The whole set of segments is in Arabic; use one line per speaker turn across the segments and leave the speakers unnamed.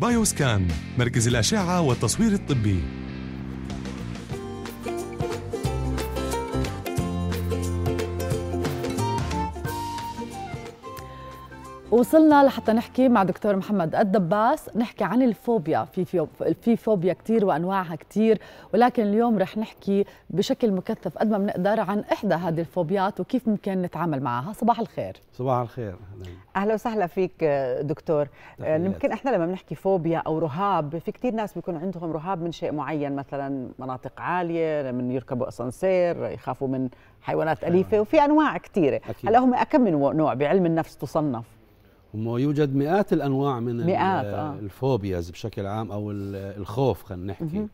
بايوسكان مركز الأشعة والتصوير الطبي
وصلنا لحتى نحكي مع دكتور محمد الدباس نحكي عن الفوبيا في في فوبيا كثير وانواعها كثير ولكن اليوم رح نحكي بشكل مكثف قد ما بنقدر عن احدى هذه الفوبيات وكيف ممكن نتعامل معها صباح الخير
صباح الخير
اهلا وسهلا فيك دكتور يمكن احنا لما بنحكي فوبيا او رهاب في كثير ناس بيكون عندهم رهاب من شيء معين مثلا مناطق عاليه من يركبوا اسانسير يخافوا من حيوانات اليفه وفي انواع كثيره هلا هم كم من نوع بعلم النفس تصنف
ويوجد مئات الانواع من مئات آه. الفوبياز بشكل عام او الخوف خلينا نحكي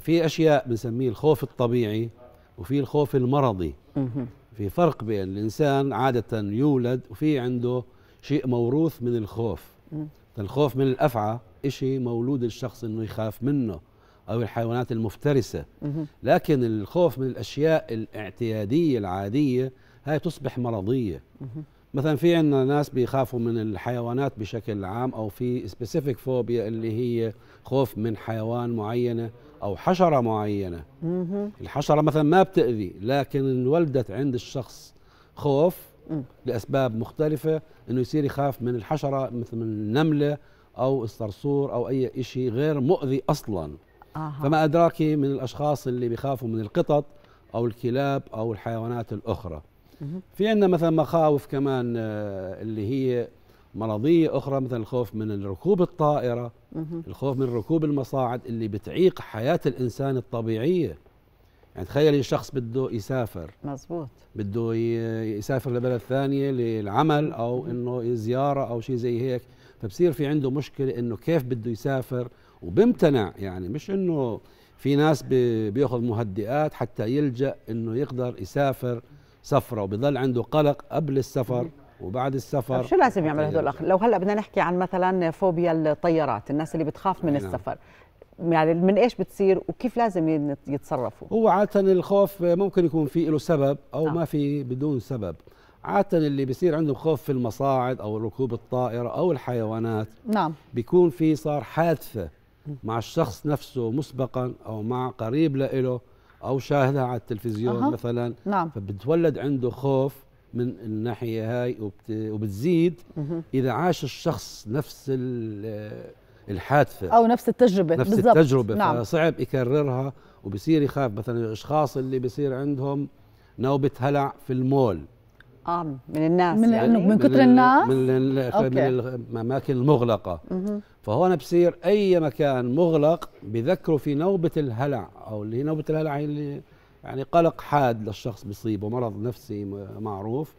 في اشياء بنسميه الخوف الطبيعي وفي الخوف المرضي في فرق بين الانسان عاده يولد وفي عنده شيء موروث من الخوف الخوف من الافعى شيء مولود الشخص انه يخاف منه او الحيوانات المفترسه لكن الخوف من الاشياء الاعتياديه العاديه هاي تصبح مرضيه مثلا في عندنا ناس بيخافوا من الحيوانات بشكل عام او في سبيسيفيك فوبيا اللي هي خوف من حيوان معينه او حشره معينه الحشره مثلا ما بتاذي لكن انولدت عند الشخص خوف لاسباب مختلفه انه يصير يخاف من الحشره مثل من النمله او الصرصور او اي شيء غير مؤذي اصلا فما ادراكي من الاشخاص اللي بيخافوا من القطط او الكلاب او الحيوانات الاخرى في عندنا مثلا مخاوف كمان آه، اللي هي مرضية أخرى مثل الخوف من ركوب الطائرة الخوف من ركوب المصاعد اللي بتعيق حياة الإنسان الطبيعية يعني تخيلي شخص بده يسافر مزبوط بده يسافر لبلد ثانية للعمل أو إنه زيارة أو شيء زي هيك فبصير في عنده مشكلة إنه كيف بده يسافر وبمتنع يعني مش إنه في ناس بياخذ مهدئات حتى يلجأ إنه يقدر يسافر سفره وبيضل عنده قلق قبل السفر وبعد السفر شو لازم يعمل هدول
لو هلا بدنا نحكي عن مثلا فوبيا الطيارات الناس اللي بتخاف من نعم. السفر يعني من ايش بتصير وكيف لازم يتصرفوا
هو عاده الخوف ممكن يكون في له سبب او آه. ما في بدون سبب عادة اللي بيصير عنده خوف في المصاعد أو ركوب الطائرة أو الحيوانات نعم بيكون في صار حادثة مع الشخص نفسه مسبقا أو مع قريب له او شاهدها على التلفزيون أه. مثلا نعم. فبتولد عنده خوف من الناحيه هاي وبت... وبتزيد مه. اذا عاش الشخص نفس الحادثه او نفس
التجربه نفس بالزبط. التجربه نعم.
فصعب يكررها وبصير يخاف مثلا الاشخاص اللي بصير عندهم نوبه هلع في المول
اه من الناس من يعني من كثر الناس
من, الأماكن المغلقة مه. فهون بصير أي مكان مغلق بذكره في نوبة الهلع أو اللي هي نوبة الهلع اللي يعني قلق حاد للشخص بصيبه مرض نفسي معروف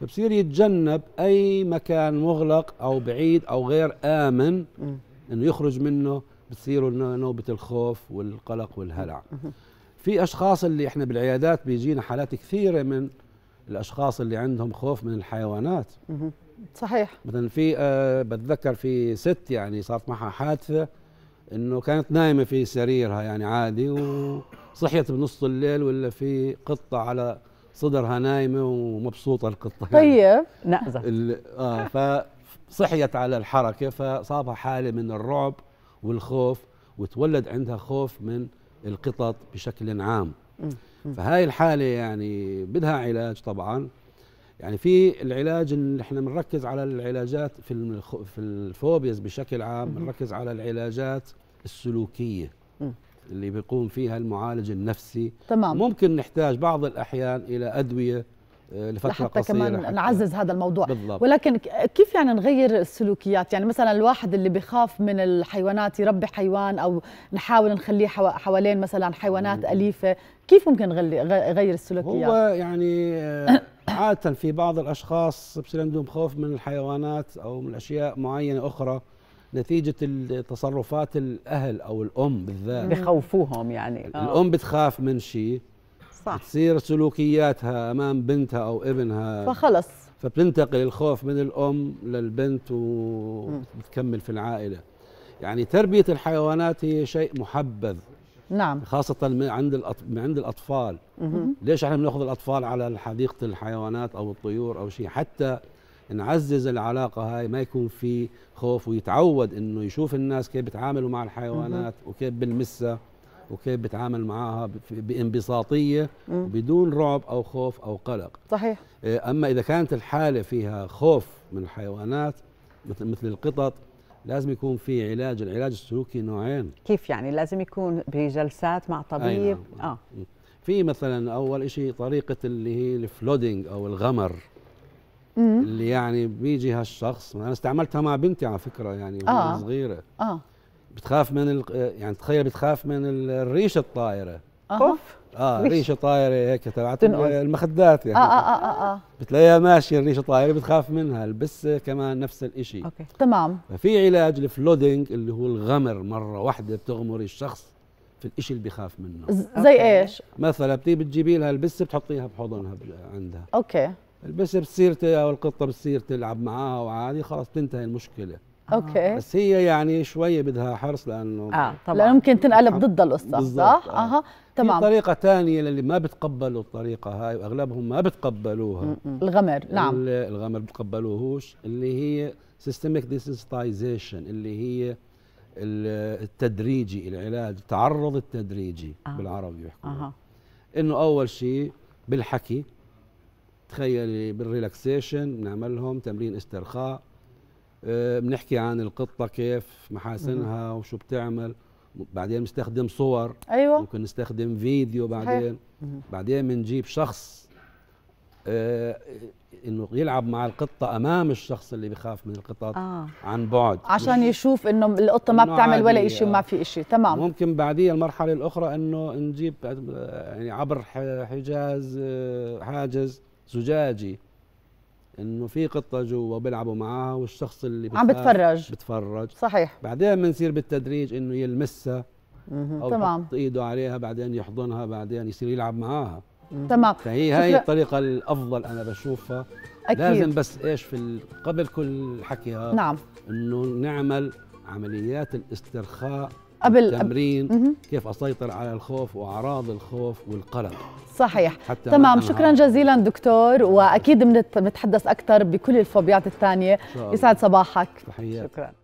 فبصير يتجنب أي مكان مغلق أو بعيد أو غير آمن مم. إنه يخرج منه بتصير نوبة الخوف والقلق والهلع مم. في أشخاص اللي إحنا بالعيادات بيجينا حالات كثيرة من الأشخاص اللي عندهم خوف من الحيوانات مم. صحيح مثلا في أه بتذكر في ست يعني صارت معها حادثه انه كانت نايمه في سريرها يعني عادي وصحيت بنص الليل ولا في قطه على صدرها نايمه ومبسوطه القطه يعني. طيب نأزة اه فصحيت على الحركه فصابها حاله من الرعب والخوف وتولد عندها خوف من القطط بشكل عام فهاي الحاله يعني بدها علاج طبعا يعني في العلاج اللي احنا بنركز على العلاجات في في الفوبيز بشكل عام بنركز على العلاجات السلوكيه اللي بيقوم فيها المعالج النفسي تمام ممكن نحتاج بعض الاحيان الى ادويه آه، لفتره لحتى قصيره كمان لحتى نعزز هذا الموضوع بالضبط. ولكن
كيف يعني نغير السلوكيات يعني مثلا الواحد اللي بخاف من الحيوانات يربي حيوان او نحاول نخليه حوالين مثلا حيوانات اليفه كيف ممكن نغير السلوكيات هو
يعني آه، عادة في بعض الأشخاص بصير عندهم خوف من الحيوانات أو من أشياء معينة أخرى نتيجة تصرفات الأهل أو الأم بالذات بخوفوهم يعني آه. الأم بتخاف من شيء صح بتصير سلوكياتها أمام بنتها أو ابنها فخلص فبتنتقل الخوف من الأم للبنت وبتكمل في العائلة يعني تربية الحيوانات هي شيء محبذ نعم خاصة عند عند الأطفال مه. ليش احنا بناخذ الأطفال على حديقة الحيوانات أو الطيور أو شيء حتى نعزز العلاقة هاي ما يكون في خوف ويتعود إنه يشوف الناس كيف بتعاملوا مع الحيوانات مه. وكيف بلمسها وكيف بتعامل معها بانبساطية بدون رعب أو خوف أو قلق صحيح إيه، أما إذا كانت الحالة فيها خوف من الحيوانات مثل القطط لازم يكون في علاج العلاج السلوكي نوعين
كيف يعني لازم يكون بجلسات مع طبيب نعم.
اه في مثلا اول شيء طريقه اللي هي الفلودينج او الغمر مم. اللي يعني بيجي هالشخص انا استعملتها مع بنتي على فكره يعني آه. وهي صغيره اه بتخاف من يعني تخيل بتخاف من الريشه الطائره اوف اه ريشه طايره هيك تبعت المخدات يعني آه،, اه اه اه, آه. بتلاقيها ماشيه الريشه طايره بتخاف منها البسه كمان نفس الشيء اوكي تمام ففي علاج الفلودينج اللي هو الغمر مره واحده بتغمري الشخص في الشيء اللي بخاف منه
زي ايش؟
مثلا بتجيبي لها البسه بتحطيها بحضنها عندها اوكي البسه بتصير او القطه بتصير تلعب معاها وعادي خلاص تنتهي المشكله
اوكي بس
هي يعني شويه بدها حرص لانه اه
طبعا لانه ممكن تنقلب ضد القصه صح؟ آه. اها تمام في
طريقه ثانيه للي ما بتقبلوا الطريقه هاي واغلبهم ما بتقبلوها م -م. الغمر نعم الغمر بتقبلوهوش اللي هي سيستميك ديسنسيتايزيشن اللي هي التدريجي العلاج التعرض التدريجي آه. بالعربي بيحكوا آه. انه اول شيء بالحكي تخيلي بالريلاكسيشن بنعملهم تمرين استرخاء آه، بنحكي عن القطه كيف محاسنها وشو بتعمل بعدين بنستخدم صور أيوة. ممكن نستخدم فيديو بعدين حي. بعدين بنجيب شخص آه، انه يلعب مع القطه امام الشخص اللي بخاف من القطط آه. عن بعد عشان
يشوف انه القطه ما بتعمل ولا شيء وما
في شيء تمام ممكن بعديه المرحله الاخرى انه نجيب آه، يعني عبر حجاز حاجز زجاجي انه في قطه جوا بيلعبوا معاها والشخص اللي عم بتفرج بتفرج صحيح بعدين بنصير بالتدريج انه يلمسها او تمام يحط ايده عليها بعدين يحضنها بعدين يصير يلعب معاها تمام فهي هاي الطريقه الافضل انا بشوفها أكيد. لازم بس ايش في قبل كل هذا نعم انه نعمل عمليات الاسترخاء قبل التمرين أب... كيف اسيطر على الخوف واعراض الخوف والقلق
صحيح تمام شكرا جزيلا دكتور واكيد بنتحدث اكثر بكل الفوبيات الثانيه يسعد صباحك
تحياتي شكرا